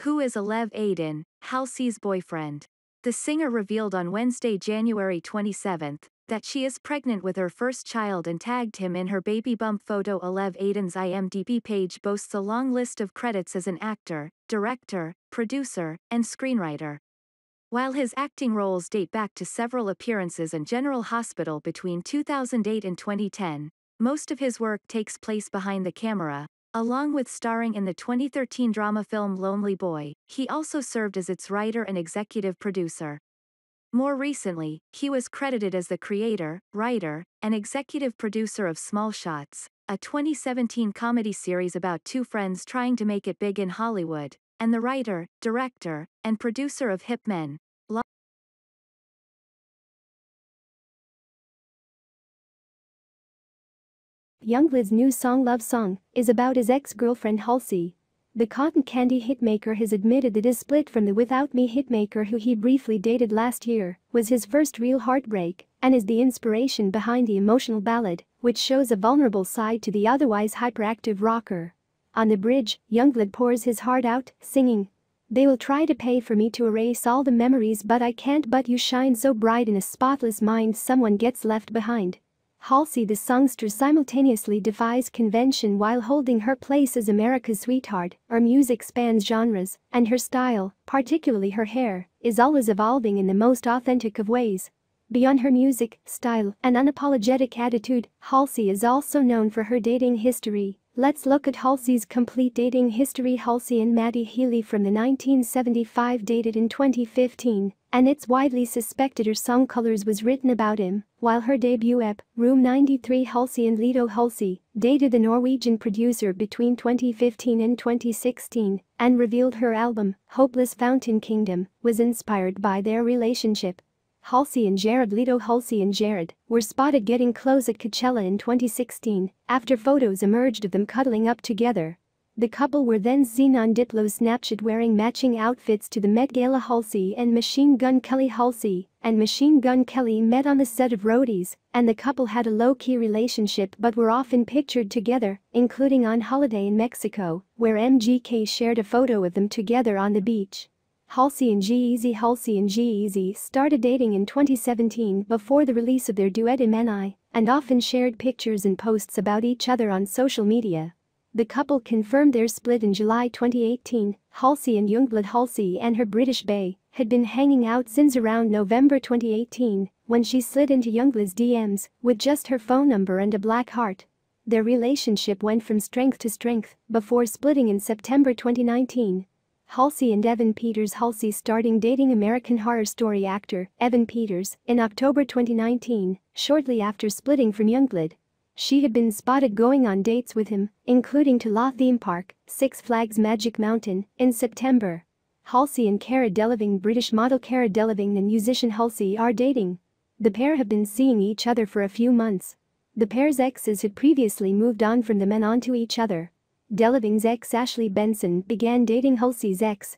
who is Alev Aiden, Halsey's boyfriend. The singer revealed on Wednesday, January 27, that she is pregnant with her first child and tagged him in her baby bump photo. Alev Aiden's IMDb page boasts a long list of credits as an actor, director, producer, and screenwriter. While his acting roles date back to several appearances in General Hospital between 2008 and 2010, most of his work takes place behind the camera, Along with starring in the 2013 drama film Lonely Boy, he also served as its writer and executive producer. More recently, he was credited as the creator, writer, and executive producer of Small Shots, a 2017 comedy series about two friends trying to make it big in Hollywood, and the writer, director, and producer of Hip Men, Youngbloods' new song Love Song is about his ex-girlfriend Halsey. The cotton candy hitmaker has admitted that his split from the Without Me hitmaker who he briefly dated last year was his first real heartbreak and is the inspiration behind the emotional ballad, which shows a vulnerable side to the otherwise hyperactive rocker. On the bridge, Youngblood pours his heart out, singing, they will try to pay for me to erase all the memories but I can't but you shine so bright in a spotless mind someone gets left behind. Halsey the songstress simultaneously defies convention while holding her place as America's sweetheart, her music spans genres, and her style, particularly her hair, is always evolving in the most authentic of ways. Beyond her music, style, and unapologetic attitude, Halsey is also known for her dating history. Let's look at Halsey's complete dating history Halsey and Maddie Healy from the 1975 dated in 2015 and it's widely suspected her song Colors was written about him, while her debut EP, Room 93 Halsey and Lido Halsey, dated the Norwegian producer between 2015 and 2016 and revealed her album, Hopeless Fountain Kingdom, was inspired by their relationship. Halsey and Jared Lido Halsey and Jared were spotted getting close at Coachella in 2016 after photos emerged of them cuddling up together the couple were then seen on Diplo Snapchat wearing matching outfits to the Met Gala Halsey and Machine Gun Kelly Halsey and Machine Gun Kelly met on the set of Roadies, and the couple had a low-key relationship but were often pictured together, including on holiday in Mexico, where MGK shared a photo of them together on the beach. Halsey and G-Eazy Halsey and G-Eazy started dating in 2017 before the release of their duet MNI and often shared pictures and posts about each other on social media. The couple confirmed their split in July 2018, Halsey and Youngblood Halsey and her British bae had been hanging out since around November 2018 when she slid into Youngblood's DMs with just her phone number and a black heart. Their relationship went from strength to strength before splitting in September 2019. Halsey and Evan Peters Halsey starting dating American Horror Story actor Evan Peters in October 2019, shortly after splitting from Youngblood, she had been spotted going on dates with him, including to La Theme Park, Six Flags Magic Mountain, in September. Halsey and Cara Delevingne British model Cara Delevingne and musician Halsey are dating. The pair have been seeing each other for a few months. The pair's exes had previously moved on from the men onto each other. Delevingne's ex Ashley Benson began dating Halsey's ex.